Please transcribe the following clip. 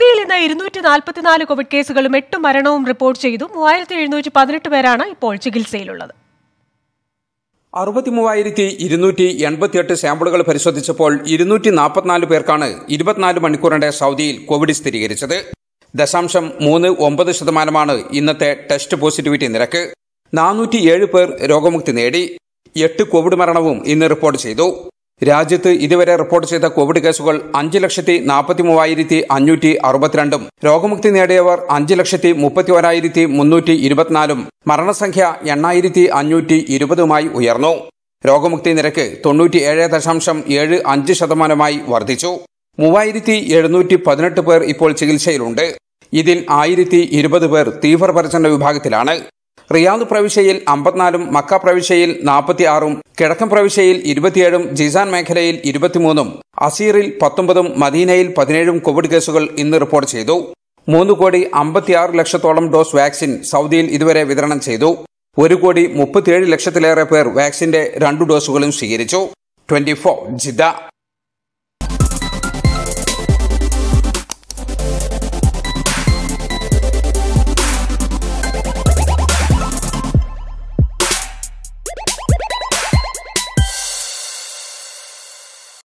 സൗദിയിൽ ഇന്ന് ഇരുന്നൂറ്റി നാൽപ്പത്തിനാല് കോവിഡ് കേസുകളും എട്ട് മരണവും റിപ്പോർട്ട് ചെയ്തു മൂവായിരത്തി എഴുന്നൂറ്റി പതിനെട്ട് പേരാണ് ഇപ്പോൾ ചികിത്സയിലുള്ളത് അറുപത്തിമൂവായിരത്തി ഇരുന്നൂറ്റി എൺപത്തിയെട്ട് സാമ്പിളുകൾ പരിശോധിച്ചപ്പോൾ ഇരുന്നൂറ്റി നാൽപ്പത്തിനാല് പേർക്കാണ് ഇരുപത്തിനാല് മണിക്കൂറിന്റെ സൗദിയിൽ കോവിഡ് സ്ഥിരീകരിച്ചത് ദശാംശം മൂന്ന് ഒമ്പത് ശതമാനമാണ് ഇന്നത്തെ ടെസ്റ്റ് പോസിറ്റിവിറ്റി നിരക്ക് നാനൂറ്റിയേഴ് പേർ രോഗമുക്തി നേടി എട്ട് കോവിഡ് മരണവും ഇന്ന് റിപ്പോർട്ട് ചെയ്തു രാജ്യത്ത് ഇതുവരെ റിപ്പോർട്ട് ചെയ്ത കോവിഡ് കേസുകൾ അഞ്ച് ലക്ഷത്തി നാൽപ്പത്തി മൂവായിരത്തി അഞ്ഞൂറ്റി അറുപത്തിരണ്ടും രോഗമുക്തി നേടിയവർ അഞ്ച് ലക്ഷത്തി മുപ്പത്തി ഒരായിരത്തി മുന്നൂറ്റി ഇരുപത്തിനാലും മരണസംഖ്യ എണ്ണായിരത്തി അഞ്ഞൂറ്റി ഇരുപതുമായി ഉയർന്നു രോഗമുക്തി നിരക്ക് തൊണ്ണൂറ്റിയേഴ് ദശാംശം ഏഴ് അഞ്ച് ശതമാനമായി വർദ്ധിച്ചു മൂവായിരത്തി എഴുന്നൂറ്റി പതിനെട്ട് പേർ ഇപ്പോൾ ചികിത്സയിലുണ്ട് ഇതിൽ ആയിരത്തി ഇരുപത് പേർ തീവ്രപരിചരണ വിഭാഗത്തിലാണ് റിയാദ് പ്രവിശ്യയിൽ അമ്പത്തിനാലും മക്ക പ്രവിശ്യയിൽ നാൽപ്പത്തിയാറും കിഴക്കൻ പ്രവിശ്യയിൽ ഇരുപത്തിയേഴും ജിസാൻ മേഖലയിൽ ഇരുപത്തിമൂന്നും അസീറിൽ പത്തൊമ്പതും മദീനയിൽ പതിനേഴും കോവിഡ് കേസുകൾ ഇന്ന് റിപ്പോർട്ട് ചെയ്തു മൂന്ന് കോടി അമ്പത്തിയാറ് ലക്ഷത്തോളം ഡോസ് വാക്സിൻ സൗദിയിൽ ഇതുവരെ വിതരണം ചെയ്തു ഒരു കോടി മുപ്പത്തിയേഴ് ലക്ഷത്തിലേറെ പേർ വാക്സിന്റെ രണ്ടു ഡോസുകളും സ്വീകരിച്ചു ട്വന്റി ഫോർ ജിദ്ദ